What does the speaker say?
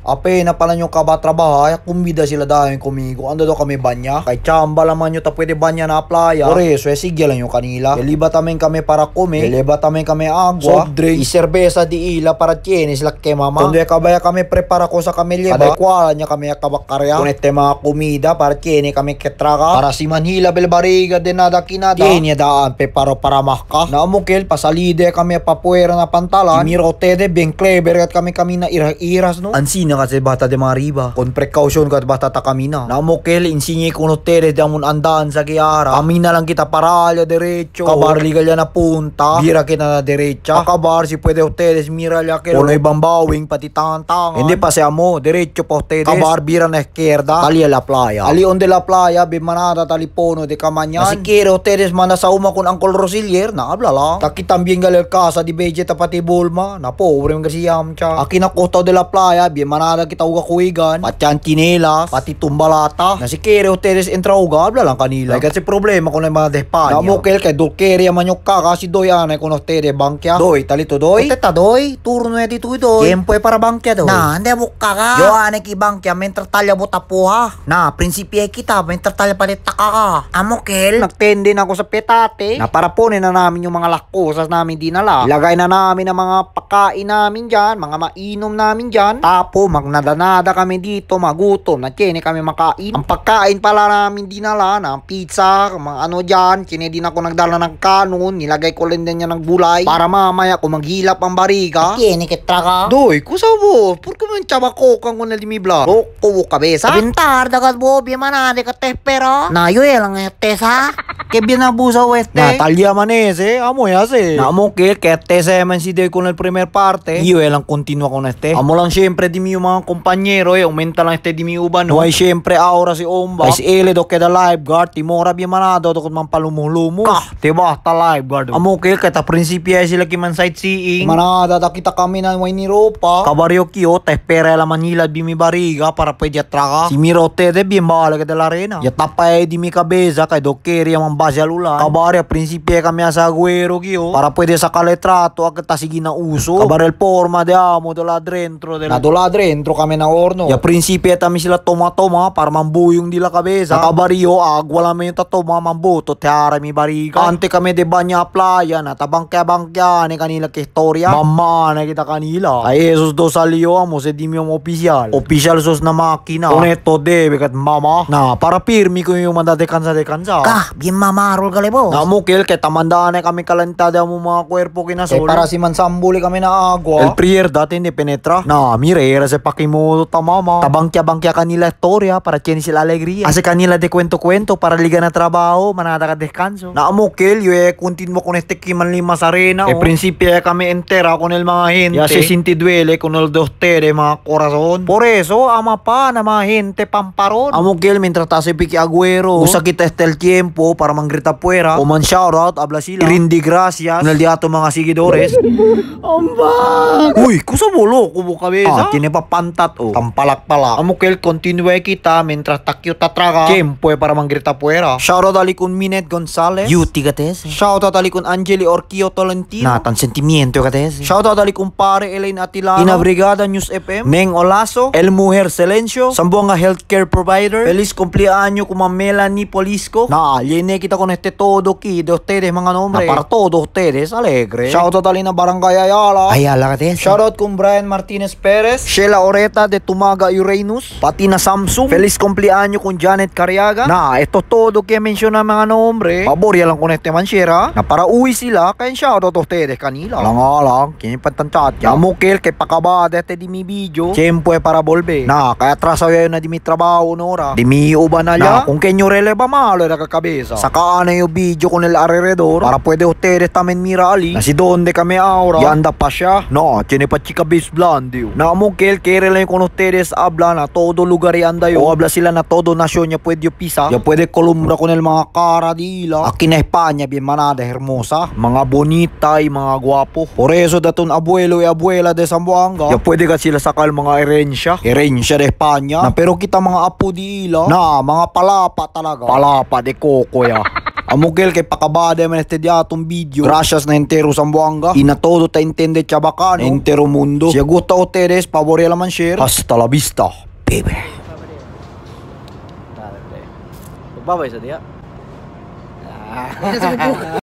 Ape, pala yung kabatrabaho, ay kumida sila dahil kumigo. Ando do kami banya? Kay chamba laman yung ta pwede banya na playa. Ore, so sige lang yung kanila. Deliba tamen kami para kumi. Deliba tamen kami agua. Soft drink. Iserbesa di ila para tienes lak ke mama. Kundi kabaya kami prepara ko sa kami liba. Kaday kuala niya kami kabakarya. Kunete mga kumida para tiene kami ketraka. Para si Manila belbariga din nada kinada. Tiene daan pe paro para mahka. Naamukil, pasalide kami papuera na pantalan. Imirote tede bien clever kat kami kami na ira-iras no. Ansin na kasi bata de mariba. Kon precaution kat bata ta kami na. Namokel insinye kuno tere damun andaan sa kiara. Kami na lang kita paralya derecho. Kabar legal na punta. Bira kita na derecha. Kabar si pwede hoteles miralya ke. Kuno ibang bawing pati tantangan. Hindi pa siya mo. Derecho po hoteles. Kabar bira na eskerda. Tali la playa. Ali onde la playa. Bimanada talipono de kamanyan. Nasikira hoteles manasauma kun Uncle Rosilier. Nakabla lang. Takitam bien galer casa di Vegeta pati bulma. Na pobre Napo, urim cha. Aki na kota de la playa. Bimanada manada kita uga kuigan, pati ang chinelas, pati tumbalata, na si Kere Hoteles Entraugable ah, lang kanila. Like kasi problema ko na yung mga despanya. Namukel kay Dulkere ang manyok ka, kasi doy anay ah, ko nostere bangkya. Doy, talito doy. Uteta doy, turno na dito doy. Tiempo para bangkya doy. Na, hindi mo ka Yo anay ah, ki bangkya, mentre talya mo tapuha. Na, prinsipye kita, mentre talya palit taka ka. Amokel. Nagtende na ako sa petate. Na para ponin na namin yung mga lakosas namin dinala. Ilagay na namin ang mga pakain namin dyan, mga mainom namin dyan. Tapo magnada-nada kami dito, magutom, na kami makain. Ang pagkain pala namin dinala ng pizza, mga ano dyan, kini din ako nagdala ng kanon, nilagay ko lang din niya ng bulay para mamaya ko maghilap ang bariga. Kini kitra ka? Doy, kusabo, por ko man chabako kang ko na limibla. Loko kabesa. Bintar, dagat bobi manade ka tepero. Nayo elang eh, eh, tesa. Kebi na busa weste. Eh, Natalia manes eh, amo ya se. Namo que que tesa man si de con el primer parte. Iyo elang continua con este. Amo lang syempre di mi mga kumpanyero eh, umental ang este di mi uban. No? Ay, siyempre, aura si Omba. Ay, si Ele, doke da lifeguard. Timora, bimanado, doke man palumulumo. Kah, diba, ta lifeguard. Amukil, okay, kita prinsipya sila kiman sightseeing. Manada, da kita kami na may niropa. Kabaryo kiyo, ta espera la Manila, bimi bariga, para pwede atraka. Si Mirote, de bimbala ka de la arena. Yatapa eh, di mi kabeza, kay doke riya man base alulan. Kabaryo, prinsipya kami sa agüero kiyo. Para pwede sa kaletrato, akita sige na uso. Kabaryo, forma de amo, do la drentro. De la... Na do la drentro. sentro kami ng orno. Ya prinsipya tami sila toma-toma para mambuyong dila kabeza. Nakabariyo agwala may tato mga mambuto tiara mi bariga. Ante kami de banya playa na tabangkya-bangkya ni kanila kistorya. Mama na kita kanila. Ay esos do saliyo amo se dimiom opisyal. Opisyal sos na makina. Uneto de bekat mama. Na para pirmi ko yung manda de kansa de kansa. Ka, bien mama rol galebo. Na mukil kay tamandaan kami kalantada mo mga kwerpo kinasol. Eh, para si mansambuli kami na agwa. El prier dati ni penetra. Na mirera se pakimoto mama. Tabangkya-bangkya kanila toria para tiyan sila alegria. Asa kanila de cuento-cuento para liga na trabaho, manada ka descanso. Na eh, mo kill, yo eh, continuo con kiman lima sa arena. E oh. Eh, kami entera con el mga gente. Ya se sinti duele con el de ustedes, eh, mga corazón. Por eso, ama pa na mga gente pamparón. Amo kill, mientras ta si Piki Agüero. Usa kita este el tiempo para mangrita puera. O man shoutout, habla sila. Rindi gracias. Naldi ato mga sigidores. Amba! Uy, kusa bolo, kubo kabeza. Ah, tiene pa pantat o oh. tampalak-palak. el continue kita mientras takyo tatraga. Tiempo pues, para mangrita puera. Shoutout alikun Minet González, Yuti out Shoutout alikun Angeli Orquio Tolentino. tan sentimiento out Shoutout alikun pare Elaine Atilano. Brigada News FM. Meng Olaso, El Mujer Silencio. Sambonga Healthcare Provider. Feliz cumpleaños con Melanie Polisco. Na, llene kita con este todo aquí de ustedes, mga nombre. Na para todos ustedes, alegre. Shoutout alina Barangay Ayala. Ayala Shout Shoutout con Brian Martinez Pérez. Daniela Oreta de Tumaga Uranus, pati na Samsung. Feliz cumpleaños con Janet Cariaga. Na, ito todo que menciona mga nombre. Pabor, lang konekte este manchera. Na para uwi sila, kaya shoutout to ustedes kanila. Lang lang, kaya pantantat. Yamukil, kay pakabada este di mi video. Siyempre para volver. Na, kaya atraso yun na di mi trabaho nora. Di mi uba na lia. Kung kenyo releva malo na kakabesa. Saka na yung video ko nila alrededor. Para pwede ustedes tamen mira ali. Na si donde kami aura. Yanda pa siya. Na, chine pa chika base blonde. Na, amukil, porque rely con ustedes hablan a ah, todo lugar y andayo. O habla sila na todo nasyon ya pwede pisa. Ya pwede Colombia con el mga karadila. Aquí na España, bien manada, hermosa. Mga bonita y mga guapo. Por eso datun abuelo y abuela de Zamboanga. Ya pwede ka sila sakal mga erensya. Erensya de España. Na pero kita mga apo di ila. Na mga palapa talaga. Palapa de coco ya. Amugel kay pakabada man este dia atong video. Gracias na entero Zamboanga. Y na todo te entiende chabacano. Entero mundo. Si gusta a ustedes, la man share. Hasta la vista, baby. Babay sa dia. Ah.